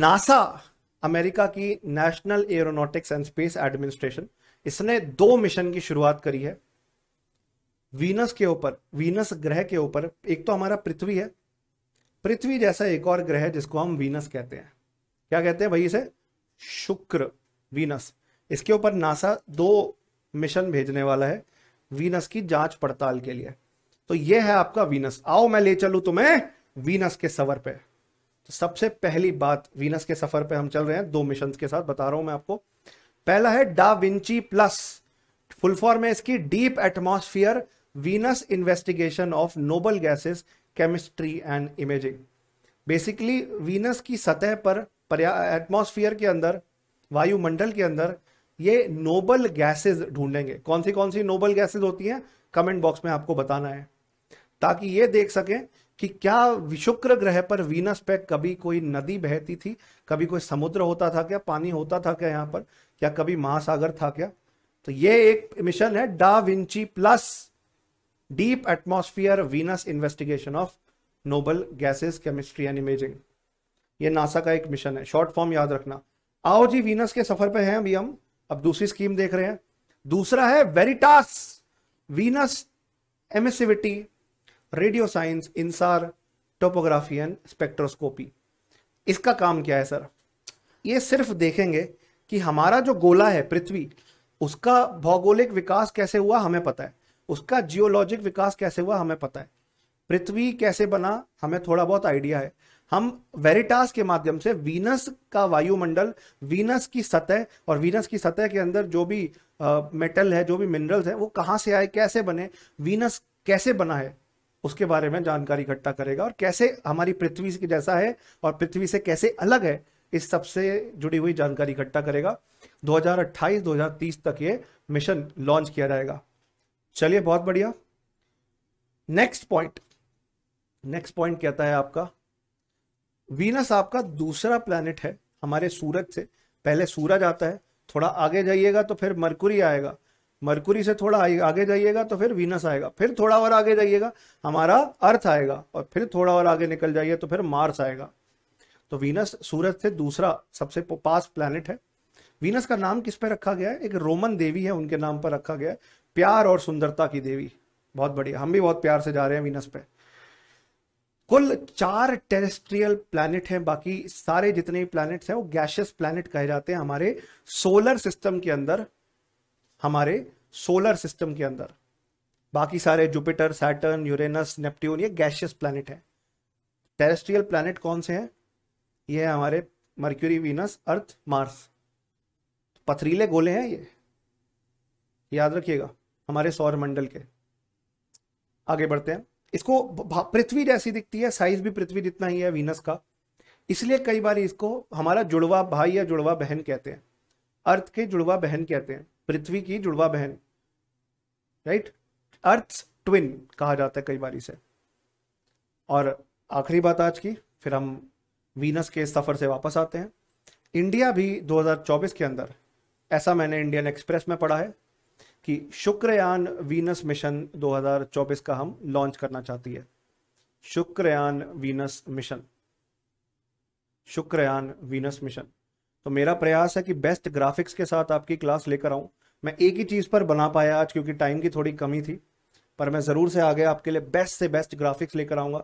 NASA America की National Aeronautics and Space Administration इसने दो मिशन की शुरुआत करी है वीनस के ऊपर वीनस ग्रह के ऊपर एक तो हमारा पृथ्वी है पृथ्वी जैसा एक और ग्रह है जिसको हम वीनस कहते हैं क्या कहते हैं भाई इसे शुक्र वीनस इसके ऊपर नासा दो मिशन भेजने वाला है वीनस की जांच पड़ताल के लिए तो यह है आपका वीनस आओ मैं ले चलू तुम्हें वीनस के सवर पे तो सबसे पहली बात वीनस के सफर पे हम चल रहे हैं दो मिशन के साथ बता रहा हूं मैं आपको पहला है da Vinci plus full form है इसकी Deep Atmosphere Venus Investigation of Noble Gases Chemistry and Imaging basically Venus की सतह पर एटमोस्फियर के अंदर वायुमंडल के अंदर ये नोबल गैसेस ढूंढेंगे कौन सी कौन सी नोबल गैसेस होती हैं कमेंट बॉक्स में आपको बताना है ताकि ये देख सकें कि क्या शुक्र ग्रह पर वीनस पे कभी कोई नदी बहती थी कभी कोई समुद्र होता था क्या पानी होता था क्या यहां पर क्या कभी महासागर था क्या तो ये एक मिशन है da Vinci plus Deep Atmosphere Venus Investigation of Noble Gases Chemistry and Imaging ये नासा का एक मिशन है शॉर्ट फॉर्म याद रखना आओ जी वीनस के सफर पे हैं अभी हम अब दूसरी स्कीम देख रहे हैं दूसरा है Veritas Venus Emissivity Radio Science InSAR Topography and Spectroscopy इसका काम क्या है सर ये सिर्फ देखेंगे कि हमारा जो गोला है पृथ्वी उसका भौगोलिक विकास कैसे हुआ हमें पता है उसका जियोलॉजिक विकास कैसे हुआ हमें पता है पृथ्वी कैसे बना हमें थोड़ा बहुत आइडिया है हम वेरिटास के माध्यम से वीनस का वायुमंडल वीनस की सतह और वीनस की सतह के अंदर जो भी मेटल है जो भी मिनरल्स है वो कहाँ से आए कैसे बने वीनस कैसे बना है उसके बारे में जानकारी इकट्ठा करेगा और कैसे हमारी पृथ्वी की जैसा है और पृथ्वी से कैसे अलग है इस सबसे जुड़ी हुई जानकारी इकट्ठा करेगा 2028-2030 तक ये मिशन लॉन्च किया जाएगा चलिए बहुत बढ़िया नेक्स्ट पॉइंट नेक्स्ट पॉइंट कहता है आपका वीनस आपका दूसरा प्लानिट है हमारे सूरज से पहले सूरज आता है थोड़ा आगे जाइएगा तो फिर मरकुरी आएगा मरकुरी से थोड़ा आगे जाइएगा तो फिर वीनस आएगा फिर थोड़ा और आगे जाइएगा हमारा अर्थ आएगा और फिर थोड़ा और आगे निकल जाइए तो फिर मार्स आएगा तो वीनस सूरज से दूसरा सबसे पास प्लैनेट है वीनस का नाम किस पर रखा गया है एक रोमन देवी है उनके नाम पर रखा गया है प्यार और सुंदरता की देवी बहुत बढ़िया हम भी बहुत प्यार से जा रहे हैं वीनस पे कुल चार टेरेस्ट्रियल प्लैनेट हैं बाकी सारे जितने प्लैनेट्स हैं वो गैशियस प्लैनेट कहे जाते हैं हमारे सोलर सिस्टम के अंदर हमारे सोलर सिस्टम के अंदर बाकी सारे जुपिटर सैटर्न यूरेनस नेप्ट्यून ये गैशियस प्लानट है टेरेस्ट्रियल प्लानट कौन से हैं ये है हमारे मर्क्यूरी वीनस अर्थ मार्स पथरीले गोले हैं ये याद रखिएगा हमारे सौर मंडल के आगे बढ़ते हैं इसको पृथ्वी जैसी दिखती है साइज भी पृथ्वी जितना ही है वीनस का इसलिए कई बार इसको हमारा जुड़वा भाई या जुड़वा बहन कहते हैं अर्थ के जुड़वा बहन कहते हैं पृथ्वी की जुड़वा बहन राइट अर्थ ट्विन कहा जाता है कई बार इसे और आखिरी बात आज की फिर हम वीनस के सफ़र से वापस आते हैं इंडिया भी 2024 के अंदर ऐसा मैंने इंडियन एक्सप्रेस में पढ़ा है कि शुक्रयान वीनस मिशन 2024 का हम लॉन्च करना चाहती है Shukrayaan Venus mission Shukrayaan Venus mission तो मेरा प्रयास है कि बेस्ट ग्राफिक्स के साथ आपकी क्लास लेकर आऊँ मैं एक ही चीज़ पर बना पाया आज क्योंकि टाइम की थोड़ी कमी थी पर मैं ज़रूर से आगे आपके लिए बेस्ट से बेस्ट ग्राफिक्स लेकर आऊँगा